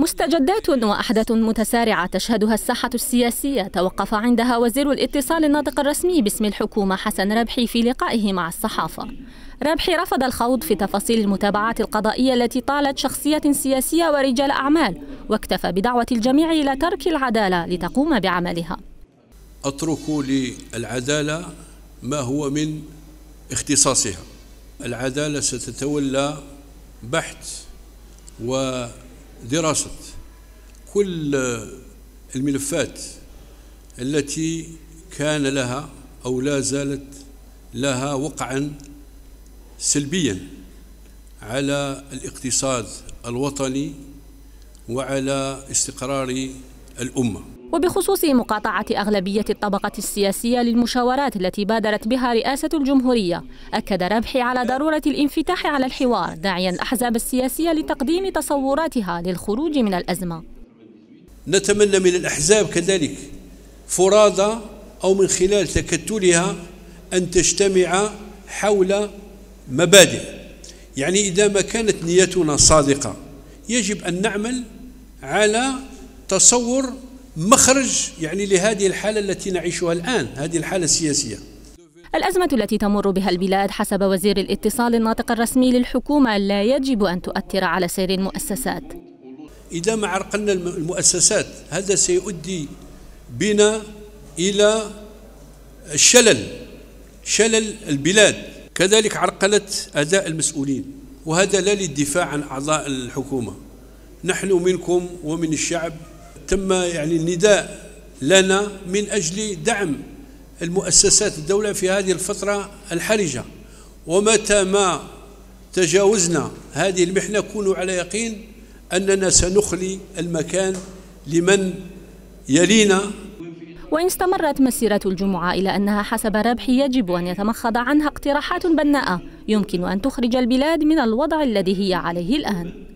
مستجدات وأحداث متسارعة تشهدها الساحة السياسية توقف عندها وزير الاتصال الناطق الرسمي باسم الحكومة حسن ربحي في لقائه مع الصحافة ربحي رفض الخوض في تفاصيل المتابعات القضائية التي طالت شخصية سياسية ورجال أعمال واكتفى بدعوة الجميع إلى ترك العدالة لتقوم بعملها أترك للعدالة ما هو من اختصاصها العدالة ستتولى بحث و دراسة كل الملفات التي كان لها أو لا زالت لها وقعا سلبيا على الاقتصاد الوطني وعلى استقرار الأمة وبخصوص مقاطعة أغلبية الطبقة السياسية للمشاورات التي بادرت بها رئاسة الجمهورية أكد ربحي على ضرورة الانفتاح على الحوار داعيا الأحزاب السياسية لتقديم تصوراتها للخروج من الأزمة نتمنى من الأحزاب كذلك فرادى أو من خلال تكتلها أن تجتمع حول مبادئ يعني إذا ما كانت نيتنا صادقة يجب أن نعمل على تصور مخرج يعني لهذه الحالة التي نعيشها الآن هذه الحالة السياسية الأزمة التي تمر بها البلاد حسب وزير الاتصال الناطق الرسمي للحكومة لا يجب أن تؤثر على سير المؤسسات إذا ما عرقلنا المؤسسات هذا سيؤدي بنا إلى الشلل شلل البلاد كذلك عرقلة أداء المسؤولين وهذا لا للدفاع عن أعضاء الحكومة نحن منكم ومن الشعب تم يعني النداء لنا من أجل دعم المؤسسات الدولة في هذه الفترة الحرجة ومتى ما تجاوزنا هذه المحنة كونوا على يقين أننا سنخلي المكان لمن يلينا وإن استمرت مسيرة الجمعة إلى أنها حسب ربح يجب أن يتمخض عنها اقتراحات بناءة يمكن أن تخرج البلاد من الوضع الذي هي عليه الآن